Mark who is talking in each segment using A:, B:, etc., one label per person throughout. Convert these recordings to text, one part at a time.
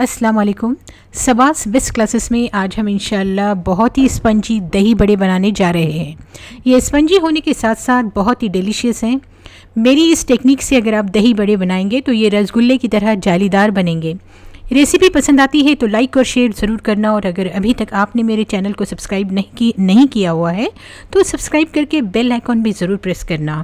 A: अस्सलाम वालेकुम सबास best classes में आज हम इंशाल्लाह बहुत ही स्पंजी दही बड़े बनाने जा रहे हैं ये स्पंजी होने के साथ साथ बहुत ही डिलीशियस हैं मेरी इस टेक्निक से अगर आप दही बड़े बनाएंगे तो ये रसगुल्ले की तरह जालीदार बनेंगे रेसिपी पसंद आती है तो लाइक और शेयर ज़रूर करना और अगर अभी तक आपने मेरे चैनल को सब्सक्राइब नहीं की नहीं किया हुआ है तो सब्सक्राइब करके बेल आइकॉन भी ज़रूर प्रेस करना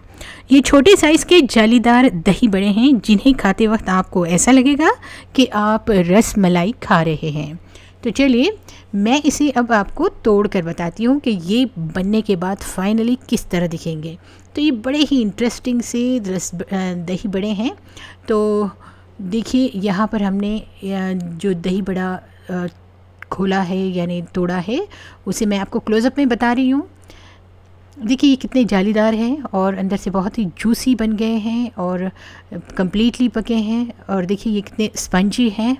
A: ये छोटे साइज़ के जालीदार दही बड़े हैं जिन्हें खाते वक्त आपको ऐसा लगेगा कि आप रस मलाई खा रहे हैं तो चलिए मैं इसे अब आपको तोड़ कर बताती हूँ कि ये बनने के बाद फाइनली किस तरह दिखेंगे तो ये बड़े ही इंटरेस्टिंग से रस दही बड़े हैं तो देखिए यहाँ पर हमने जो दही बड़ा खोला है यानी तोड़ा है उसे मैं आपको क्लोज़अप में बता रही हूँ देखिए ये कितने जालीदार हैं और अंदर से बहुत ही जूसी बन गए हैं और कम्प्लीटली पके हैं और देखिए ये कितने स्पंजी हैं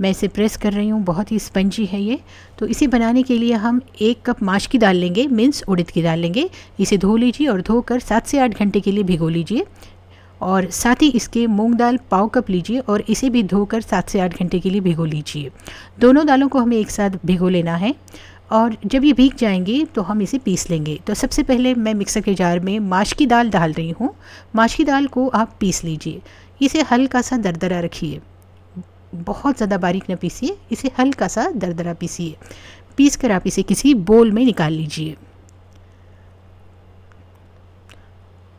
A: मैं इसे प्रेस कर रही हूँ बहुत ही स्पंजी है ये तो इसे बनाने के लिए हम एक कप माश की दाल लेंगे मीन्स उड़द की दाल लेंगे इसे धो लीजिए और धोकर सात से आठ घंटे के लिए भिगो लीजिए और साथ ही इसके मूंग दाल पाव कप लीजिए और इसे भी धोकर सात से आठ घंटे के लिए भिगो लीजिए दोनों दालों को हमें एक साथ भिगो लेना है और जब ये भीग जाएंगे तो हम इसे पीस लेंगे तो सबसे पहले मैं मिक्सर के जार में माश की दाल डाल रही हूँ माश की दाल को आप पीस लीजिए इसे हल्का सा दरदरा रखिए बहुत ज़्यादा बारीक न पीसिए इसे हल्का सा दरदरा पीसिए पीस कर आप इसे किसी बोल में निकाल लीजिए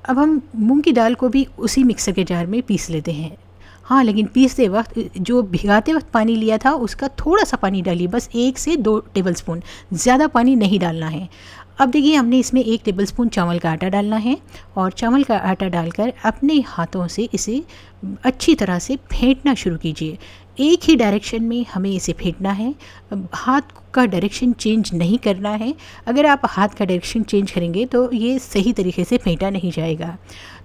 A: अब हम मूंग की दाल को भी उसी मिक्सर के जार में पीस लेते हैं हाँ लेकिन पीसते वक्त जो भिगाते वक्त पानी लिया था उसका थोड़ा सा पानी डालिए बस एक से दो टेबल स्पून ज़्यादा पानी नहीं डालना है अब देखिए हमने इसमें एक टेबल स्पून चावल का आटा डालना है और चावल का आटा डालकर अपने हाथों से इसे अच्छी तरह से फेंटना शुरू कीजिए एक ही डायरेक्शन में हमें इसे फेंटना है हाथ का डायरेक्शन चेंज नहीं करना है अगर आप हाथ का डायरेक्शन चेंज करेंगे तो ये सही तरीके से फेंटा नहीं जाएगा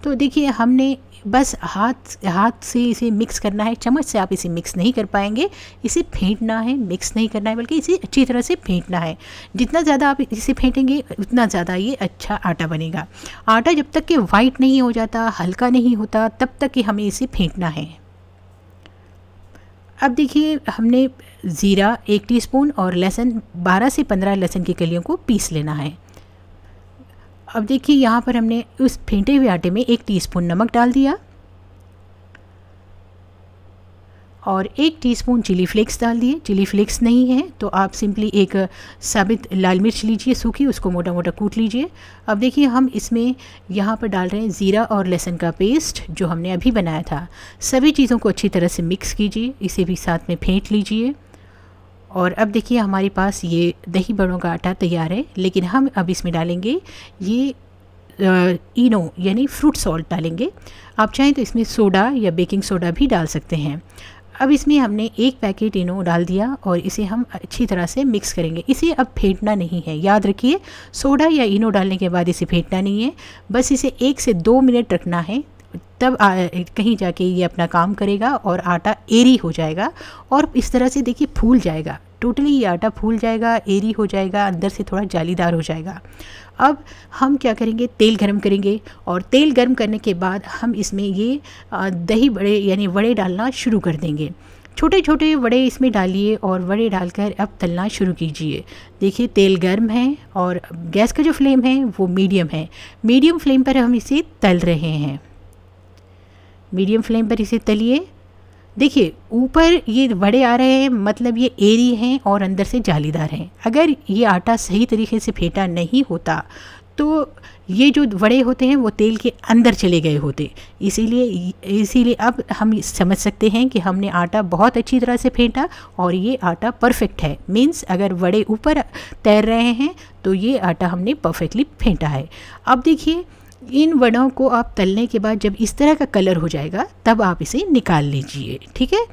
A: तो देखिए हमने बस हाथ हाथ से इसे मिक्स करना है चम्मच से आप इसे मिक्स नहीं कर पाएंगे इसे फेंटना है मिक्स नहीं करना है बल्कि इसे अच्छी तरह से फेंटना है जितना ज़्यादा आप इसे फेंटेंगे उतना ज़्यादा ये अच्छा आटा बनेगा आटा जब तक कि वाइट नहीं हो जाता हल्का नहीं होता तब तक कि हमें इसे फेंटना है अब देखिए हमने ज़ीरा एक टीस्पून और लहसुन 12 से 15 लहसुन की कलियों को पीस लेना है अब देखिए यहाँ पर हमने उस फेंटे हुए आटे में एक टीस्पून नमक डाल दिया और एक टीस्पून चिली फ्लेक्स डाल दिए चिली फ्लेक्स नहीं है तो आप सिंपली एक साबित लाल मिर्च लीजिए सूखी उसको मोटा मोटा कूट लीजिए अब देखिए हम इसमें यहाँ पर डाल रहे हैं ज़ीरा और लहसुन का पेस्ट जो हमने अभी बनाया था सभी चीज़ों को अच्छी तरह से मिक्स कीजिए इसे भी साथ में फेंट लीजिए और अब देखिए हमारे पास ये दही बड़ों का आटा तैयार है लेकिन हम अब इसमें डालेंगे ये इनो यानी फ्रूट सॉल्ट डालेंगे आप चाहें तो इसमें सोडा या बेकिंग सोडा भी डाल सकते हैं अब इसमें हमने एक पैकेट इनो डाल दिया और इसे हम अच्छी तरह से मिक्स करेंगे इसे अब फेंटना नहीं है याद रखिए सोडा या इनो डालने के बाद इसे फेंटना नहीं है बस इसे एक से दो मिनट रखना है तब आ, कहीं जाके ये अपना काम करेगा और आटा एरी हो जाएगा और इस तरह से देखिए फूल जाएगा टोटली ये आटा फूल जाएगा एरी हो जाएगा अंदर से थोड़ा जालीदार हो जाएगा अब हम क्या करेंगे तेल गर्म करेंगे और तेल गर्म करने के बाद हम इसमें ये दही बड़े यानी वड़े डालना शुरू कर देंगे छोटे छोटे वड़े इसमें डालिए और वड़े डालकर अब तलना शुरू कीजिए देखिए तेल गर्म है और गैस का जो फ्लेम है वो मीडियम है मीडियम फ्लेम पर हम इसे तल रहे हैं मीडियम फ्लेम पर इसे तलिए देखिए ऊपर ये बड़े आ रहे हैं मतलब ये एरी हैं और अंदर से जालीदार हैं अगर ये आटा सही तरीके से फेंटा नहीं होता तो ये जो वड़े होते हैं वो तेल के अंदर चले गए होते इसीलिए इसीलिए अब हम समझ सकते हैं कि हमने आटा बहुत अच्छी तरह से फेंटा और ये आटा परफेक्ट है मीन्स अगर वड़े ऊपर तैर रहे हैं तो ये आटा हमने परफेक्टली फेंटा है अब देखिए इन वड़ों को आप तलने के बाद जब इस तरह का कलर हो जाएगा तब आप इसे निकाल लीजिए ठीक है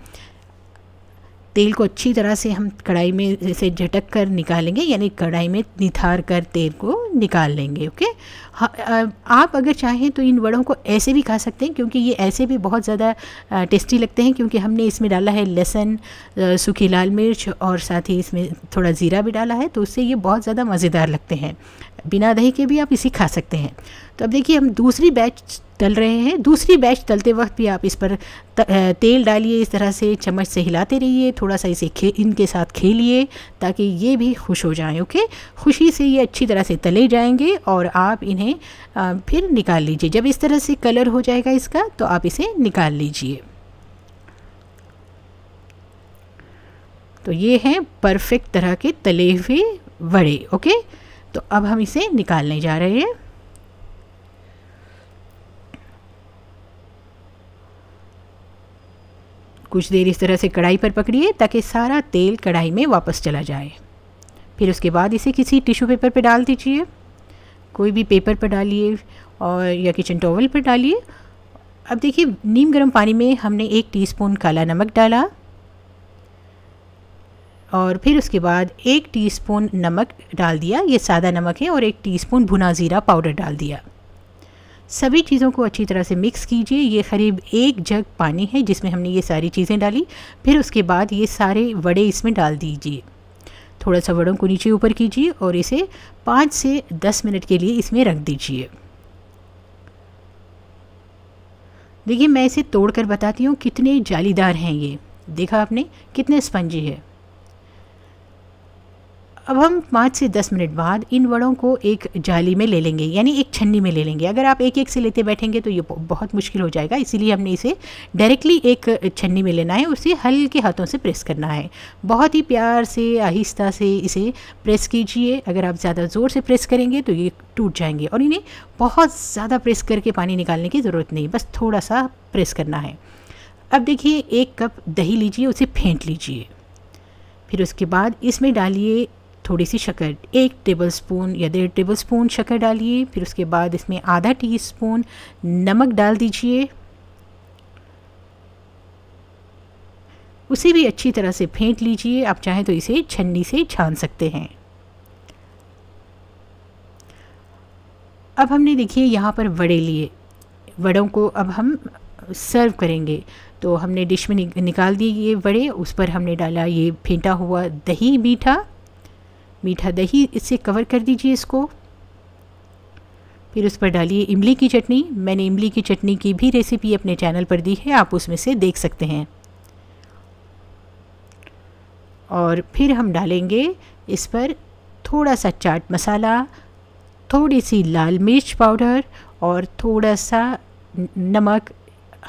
A: तेल को अच्छी तरह से हम कढ़ाई में इसे झटक कर निकालेंगे यानी कढ़ाई में निथार कर तेल को निकाल लेंगे ओके आप अगर चाहें तो इन वड़ों को ऐसे भी खा सकते हैं क्योंकि ये ऐसे भी बहुत ज़्यादा टेस्टी लगते हैं क्योंकि हमने इसमें डाला है लहसुन सूखी लाल मिर्च और साथ ही इसमें थोड़ा ज़ीरा भी डाला है तो उससे ये बहुत ज़्यादा मज़ेदार लगते हैं बिना दही के भी आप इसे खा सकते हैं तो अब देखिए हम दूसरी बैच तल रहे हैं दूसरी बैच तलते वक्त भी आप इस पर तेल डालिए इस तरह से चम्मच से हिलाते रहिए थोड़ा सा इसे खे इनके साथ खेलिए ताकि ये भी खुश हो जाएं ओके खुशी से ये अच्छी तरह से तले जाएंगे और आप इन्हें आ, फिर निकाल लीजिए जब इस तरह से कलर हो जाएगा इसका तो आप इसे निकाल लीजिए तो ये हैं परफेक्ट तरह के तले हुए वड़े ओके तो अब हम इसे निकालने जा रहे हैं कुछ देर इस तरह से कढ़ाई पर पकड़िए ताकि सारा तेल कढ़ाई में वापस चला जाए फिर उसके बाद इसे किसी टिश्यू पेपर पर डाल दीजिए कोई भी पेपर पर डालिए और या किचन टॉवल पर डालिए अब देखिए नीम गर्म पानी में हमने एक टीस्पून काला नमक डाला और फिर उसके बाद एक टीस्पून नमक डाल दिया ये सादा नमक है और एक टीस्पून भुना ज़ीरा पाउडर डाल दिया सभी चीज़ों को अच्छी तरह से मिक्स कीजिए ये करीब एक जग पानी है जिसमें हमने ये सारी चीज़ें डाली फिर उसके बाद ये सारे वड़े इसमें डाल दीजिए थोड़ा सा वड़ों को नीचे ऊपर कीजिए और इसे पाँच से दस मिनट के लिए इसमें रख दीजिए देखिए मैं इसे तोड़कर बताती हूँ कितने जालीदार हैं ये देखा आपने कितने स्पंजी है अब हम पाँच से दस मिनट बाद इन वड़ों को एक जाली में ले लेंगे यानी एक छन्नी में ले लेंगे अगर आप एक एक से लेते बैठेंगे तो ये बहुत मुश्किल हो जाएगा इसीलिए हमने इसे डायरेक्टली एक छन्नी में लेना है उसे हल्के हाथों से प्रेस करना है बहुत ही प्यार से आहिस्ता से इसे प्रेस कीजिए अगर आप ज़्यादा ज़ोर से प्रेस करेंगे तो ये टूट जाएंगे और इन्हें बहुत ज़्यादा प्रेस करके पानी निकालने की ज़रूरत नहीं बस थोड़ा सा प्रेस करना है अब देखिए एक कप दही लीजिए उसे फेंट लीजिए फिर उसके बाद इसमें डालिए थोड़ी सी शक्कर एक टेबल स्पून या डेढ़ टेबल स्पून शक्कर डालिए फिर उसके बाद इसमें आधा टी स्पून नमक डाल दीजिए उसे भी अच्छी तरह से फेंट लीजिए आप चाहें तो इसे छन्नी से छान सकते हैं अब हमने देखिए यहाँ पर वड़े लिए वड़ों को अब हम सर्व करेंगे तो हमने डिश में निकाल दिए ये वड़े उस पर हमने डाला ये फेंटा हुआ दही मीठा मीठा दही इससे कवर कर दीजिए इसको फिर उस पर डालिए इमली की चटनी मैंने इमली की चटनी की भी रेसिपी अपने चैनल पर दी है आप उसमें से देख सकते हैं और फिर हम डालेंगे इस पर थोड़ा सा चाट मसाला थोड़ी सी लाल मिर्च पाउडर और थोड़ा सा नमक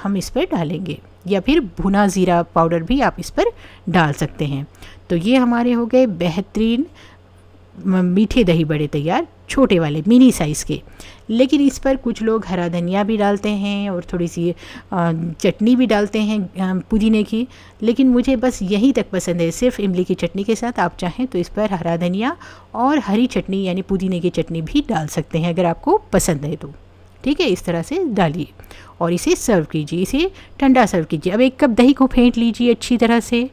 A: हम इस पर डालेंगे या फिर भुना ज़ीरा पाउडर भी आप इस पर डाल सकते हैं तो ये हमारे हो गए बेहतरीन मीठे दही बड़े तैयार छोटे वाले मिनी साइज़ के लेकिन इस पर कुछ लोग हरा धनिया भी डालते हैं और थोड़ी सी चटनी भी डालते हैं पुदीने की लेकिन मुझे बस यहीं तक पसंद है सिर्फ इमली की चटनी के साथ आप चाहें तो इस पर हरा धनिया और हरी चटनी यानी पुदीने की चटनी भी डाल सकते हैं अगर आपको पसंद है तो ठीक है इस तरह से डालिए और इसे सर्व कीजिए इसे ठंडा सर्व कीजिए अब एक कप दही को फेंट लीजिए अच्छी तरह से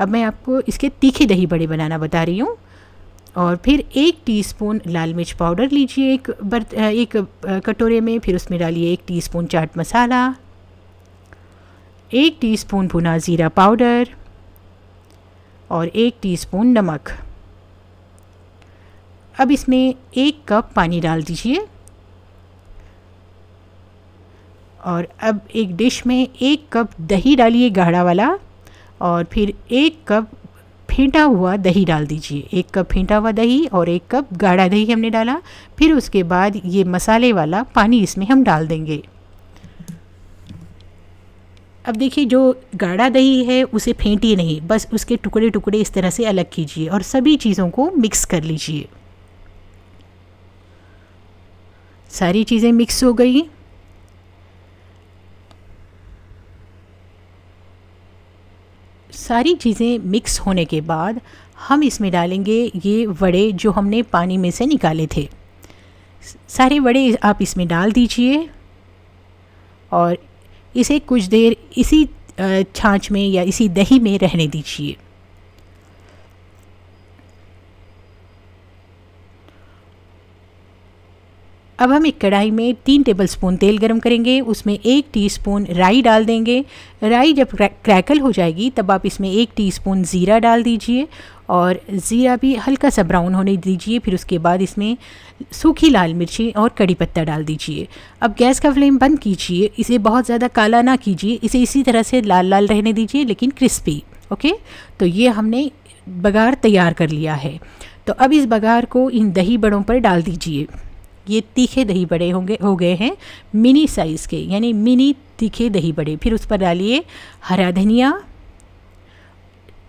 A: अब मैं आपको इसके तीखे दही बड़े बनाना बता रही हूँ और फिर एक टीस्पून लाल मिर्च पाउडर लीजिए एक बर्त एक कटोरे में फिर उसमें डालिए एक टीस्पून चाट मसाला एक टीस्पून भुना ज़ीरा पाउडर और एक टीस्पून नमक अब इसमें एक कप पानी डाल दीजिए और अब एक डिश में एक कप दही डालिए गाढ़ा वाला और फिर एक कप फेंटा हुआ दही डाल दीजिए एक कप फेंटा हुआ दही और एक कप गाढ़ा दही हमने डाला फिर उसके बाद ये मसाले वाला पानी इसमें हम डाल देंगे अब देखिए जो गाढ़ा दही है उसे फेंटिए नहीं बस उसके टुकड़े टुकड़े इस तरह से अलग कीजिए और सभी चीज़ों को मिक्स कर लीजिए सारी चीज़ें मिक्स हो गई सारी चीज़ें मिक्स होने के बाद हम इसमें डालेंगे ये वड़े जो हमने पानी में से निकाले थे सारे वड़े आप इसमें डाल दीजिए और इसे कुछ देर इसी छाछ में या इसी दही में रहने दीजिए अब हम एक कढ़ाई में तीन टेबल स्पून तेल गरम करेंगे उसमें एक टीस्पून राई डाल देंगे राई जब क्रैकल हो जाएगी तब आप इसमें एक टीस्पून ज़ीरा डाल दीजिए और ज़ीरा भी हल्का सा ब्राउन होने दीजिए फिर उसके बाद इसमें सूखी लाल मिर्ची और कड़ी पत्ता डाल दीजिए अब गैस का फ्लेम बंद कीजिए इसे बहुत ज़्यादा काला ना कीजिए इसे इसी तरह से लाल लाल रहने दीजिए लेकिन क्रिस्पी ओके तो ये हमने बघार तैयार कर लिया है तो अब इस बघार को इन दही बड़ों पर डाल दीजिए ये तीखे दही बड़े होंगे हो गए हैं मिनी साइज़ के यानी मिनी तीखे दही बड़े फिर उस पर डालिए हरा धनिया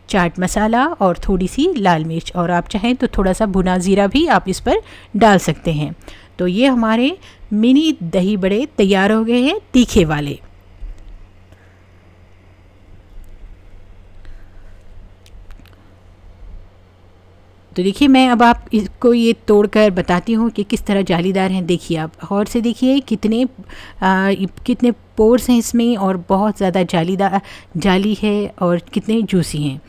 A: चाट मसाला और थोड़ी सी लाल मिर्च और आप चाहें तो थोड़ा सा भुना ज़ीरा भी आप इस पर डाल सकते हैं तो ये हमारे मिनी दही बड़े तैयार हो गए हैं तीखे वाले तो देखिए मैं अब आप इसको ये तोड़कर बताती हूँ कि किस तरह जालीदार हैं देखिए आप और से देखिए कितने आ, कितने पोर्स हैं इसमें और बहुत ज़्यादा जालीदार जाली है और कितने जूसी हैं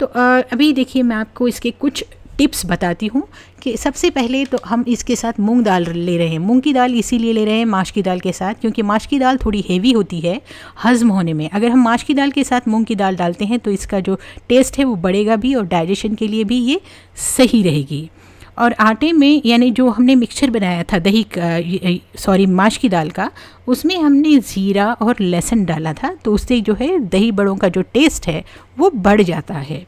A: तो आ, अभी देखिए मैं आपको इसके कुछ टिप्स बताती हूँ कि सबसे पहले तो हम इसके साथ मूंग दाल ले रहे हैं मूंग की दाल इसीलिए ले रहे हैं माश की दाल के साथ क्योंकि माश की दाल थोड़ी हेवी होती है हज़म होने में अगर हम माश की दाल के साथ मूंग की दाल डालते हैं तो इसका जो टेस्ट है वो बढ़ेगा भी और डाइजेशन के लिए भी ये सही रहेगी और आटे में यानी जो हमने मिक्सचर बनाया था दही का सॉरी माश की दाल का उसमें हमने ज़ीरा और लहसुन डाला था तो उससे जो है दही बड़ों का जो टेस्ट है वो बढ़ जाता है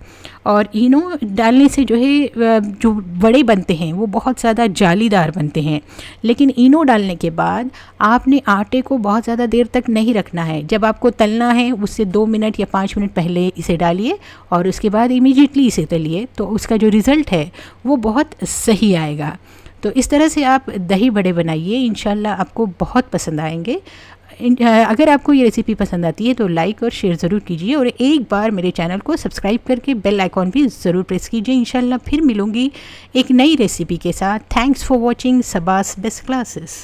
A: और इनो डालने से जो है जो बड़े बनते हैं वो बहुत ज़्यादा जालीदार बनते हैं लेकिन इनो डालने के बाद आपने आटे को बहुत ज़्यादा देर तक नहीं रखना है जब आपको तलना है उससे दो मिनट या पाँच मिनट पहले इसे डालिए और उसके बाद इमीजिएटली इसे तलिए तो उसका जो रिज़ल्ट है वो बहुत सही आएगा तो इस तरह से आप दही बड़े बनाइए इन आपको बहुत पसंद आएंगे अगर आपको ये रेसिपी पसंद आती है तो लाइक और शेयर ज़रूर कीजिए और एक बार मेरे चैनल को सब्सक्राइब करके बेल आइकॉन भी ज़रूर प्रेस कीजिए इन फिर मिलूंगी एक नई रेसिपी के साथ थैंक्स फॉर वॉचिंग सबास बेस्ट क्लासेस